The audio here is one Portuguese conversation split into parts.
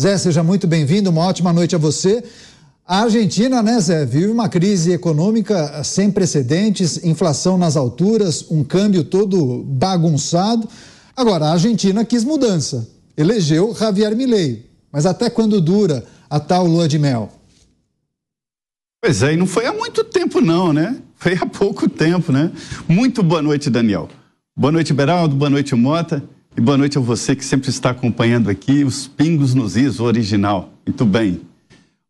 Zé, seja muito bem-vindo, uma ótima noite a você. A Argentina, né, Zé, vive uma crise econômica sem precedentes, inflação nas alturas, um câmbio todo bagunçado. Agora, a Argentina quis mudança, elegeu Javier Milei. Mas até quando dura a tal lua de mel? Pois é, e não foi há muito tempo não, né? Foi há pouco tempo, né? Muito boa noite, Daniel. Boa noite, Beraldo. Boa noite, Mota. E boa noite a você que sempre está acompanhando aqui os Pingos nos Is, o original. Muito bem.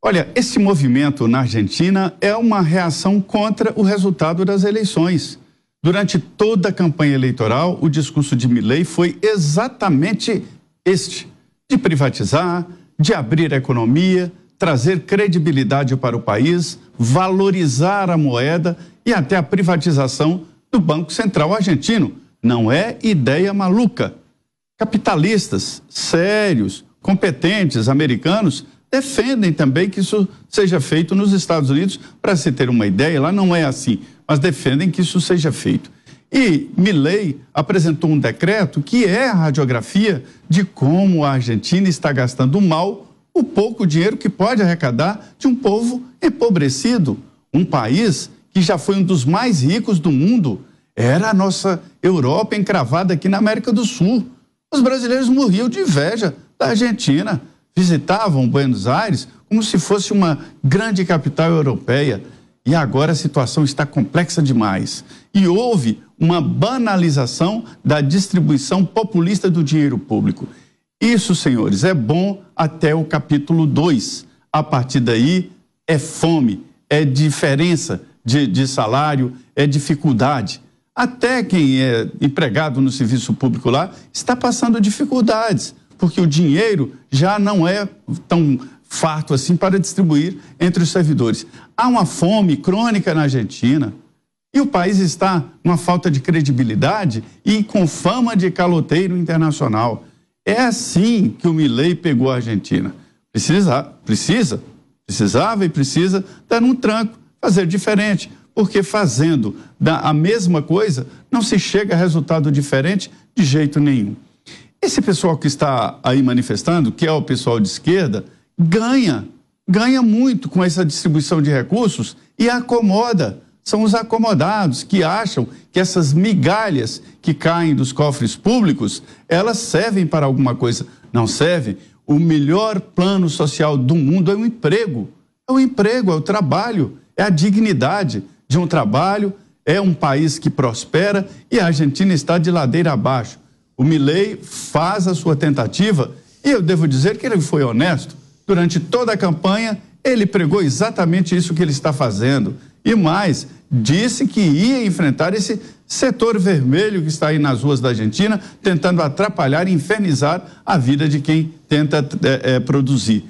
Olha, esse movimento na Argentina é uma reação contra o resultado das eleições. Durante toda a campanha eleitoral, o discurso de Milley foi exatamente este: de privatizar, de abrir a economia, trazer credibilidade para o país, valorizar a moeda e até a privatização do Banco Central Argentino. Não é ideia maluca capitalistas sérios, competentes americanos defendem também que isso seja feito nos Estados Unidos. Para se ter uma ideia, lá não é assim, mas defendem que isso seja feito. E Milley apresentou um decreto que é a radiografia de como a Argentina está gastando mal o pouco dinheiro que pode arrecadar de um povo empobrecido, um país que já foi um dos mais ricos do mundo. Era a nossa Europa encravada aqui na América do Sul. Os brasileiros morriam de inveja da Argentina. Visitavam Buenos Aires como se fosse uma grande capital europeia. E agora a situação está complexa demais. E houve uma banalização da distribuição populista do dinheiro público. Isso, senhores, é bom até o capítulo 2. A partir daí é fome, é diferença de, de salário, é dificuldade. Até quem é empregado no serviço público lá está passando dificuldades, porque o dinheiro já não é tão farto assim para distribuir entre os servidores. Há uma fome crônica na Argentina e o país está numa falta de credibilidade e com fama de caloteiro internacional. É assim que o Milei pegou a Argentina. Precisa, precisa, precisava e precisa dar um tranco, fazer diferente porque fazendo a mesma coisa não se chega a resultado diferente de jeito nenhum. Esse pessoal que está aí manifestando, que é o pessoal de esquerda, ganha, ganha muito com essa distribuição de recursos e acomoda. São os acomodados que acham que essas migalhas que caem dos cofres públicos, elas servem para alguma coisa. Não servem. O melhor plano social do mundo é o emprego. É o emprego, é o trabalho, é a dignidade de um trabalho, é um país que prospera e a Argentina está de ladeira abaixo. O Milley faz a sua tentativa e eu devo dizer que ele foi honesto. Durante toda a campanha, ele pregou exatamente isso que ele está fazendo. E mais, disse que ia enfrentar esse setor vermelho que está aí nas ruas da Argentina, tentando atrapalhar e infernizar a vida de quem tenta é, é, produzir.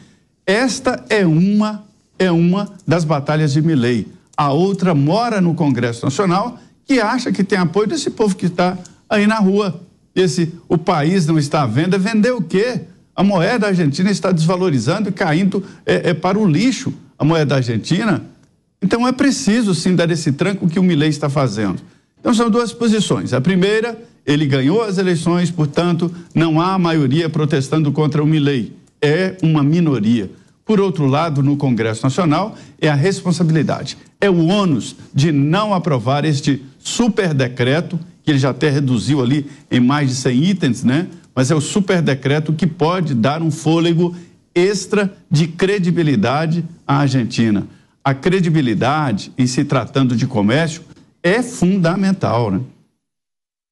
Esta é uma, é uma das batalhas de Milley a outra mora no Congresso Nacional, que acha que tem apoio desse povo que está aí na rua. Esse, o país não está à venda, vender o quê? A moeda argentina está desvalorizando e caindo é, é, para o lixo a moeda argentina. Então é preciso sim dar esse tranco que o Milei está fazendo. Então são duas posições. A primeira, ele ganhou as eleições, portanto, não há maioria protestando contra o Milei. É uma minoria. Por outro lado, no Congresso Nacional, é a responsabilidade é o ônus de não aprovar este super decreto, que ele já até reduziu ali em mais de 100 itens, né? Mas é o super decreto que pode dar um fôlego extra de credibilidade à Argentina. A credibilidade, em se tratando de comércio, é fundamental, né?